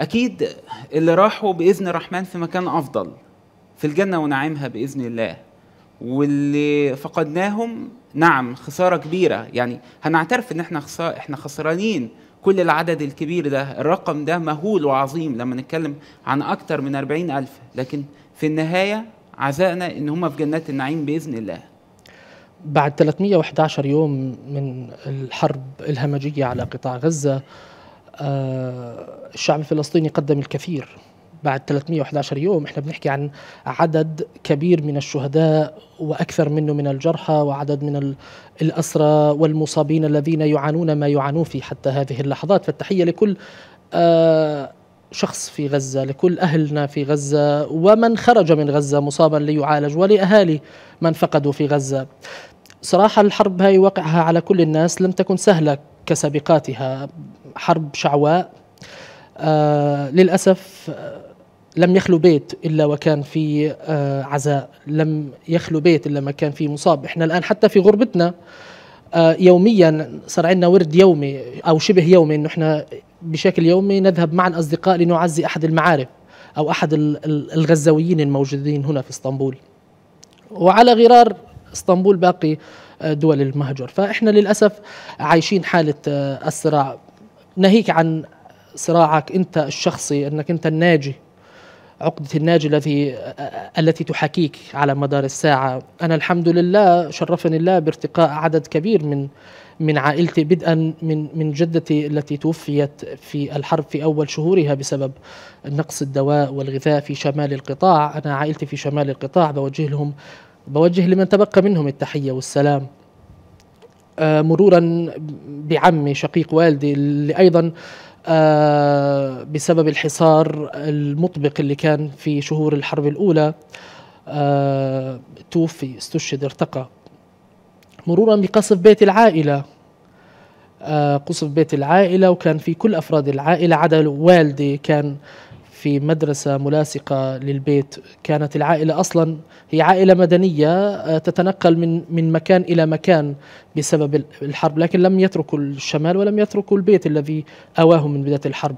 اكيد اللي راحوا باذن الرحمن في مكان افضل في الجنه ونعيمها باذن الله واللي فقدناهم نعم خساره كبيره يعني هنعترف ان احنا خسار احنا خسرانين كل العدد الكبير ده الرقم ده مهول وعظيم لما نتكلم عن اكتر من أربعين ألف لكن في النهايه عزائنا ان هم في جنات النعيم باذن الله بعد 311 يوم من الحرب الهمجيه على قطاع غزه آه، الشعب الفلسطيني قدم الكثير بعد 311 يوم احنا بنحكي عن عدد كبير من الشهداء واكثر منه من الجرحى وعدد من الاسرى والمصابين الذين يعانون ما يعانون في حتى هذه اللحظات فالتحيه لكل آه، شخص في غزه لكل اهلنا في غزه ومن خرج من غزه مصابا ليعالج ولاهالي من فقدوا في غزه صراحه الحرب هاي وقعها على كل الناس لم تكن سهله كسابقاتها حرب شعواء آه، للأسف آه، لم يخلو بيت إلا وكان في آه، عزاء لم يخلو بيت إلا ما كان فيه مصاب إحنا الآن حتى في غربتنا يوميا صار عندنا ورد يومي أو شبه يومي إنه إحنا بشكل يومي نذهب مع الأصدقاء لنعزي أحد المعارف أو أحد الغزاويين الموجودين هنا في اسطنبول وعلى غرار اسطنبول باقي دول المهجر فإحنا للأسف عايشين حالة آه، الصراع ناهيك عن صراعك أنت الشخصي أنك أنت الناجي عقدة الناجي الذي آه، آه، التي تحاكيك على مدار الساعة أنا الحمد لله شرفني الله بارتقاء عدد كبير من من عائلتي بدءا من من جدتي التي توفيت في الحرب في اول شهورها بسبب نقص الدواء والغذاء في شمال القطاع، انا عائلتي في شمال القطاع بوجه لهم بوجه لمن تبقى منهم التحية والسلام آه، مرورا بعمي شقيق والدي اللي أيضا آه، بسبب الحصار المطبق اللي كان في شهور الحرب الأولى آه، توفي استشهد ارتقى مرورا بقصف بيت العائلة قصف بيت العائلة وكان في كل أفراد العائلة عدا والدي كان في مدرسة ملاصقة للبيت كانت العائلة أصلا هي عائلة مدنية آه، تتنقل من من مكان إلى مكان بسبب الحرب لكن لم يتركوا الشمال ولم يتركوا البيت الذي آواهم من بداية الحرب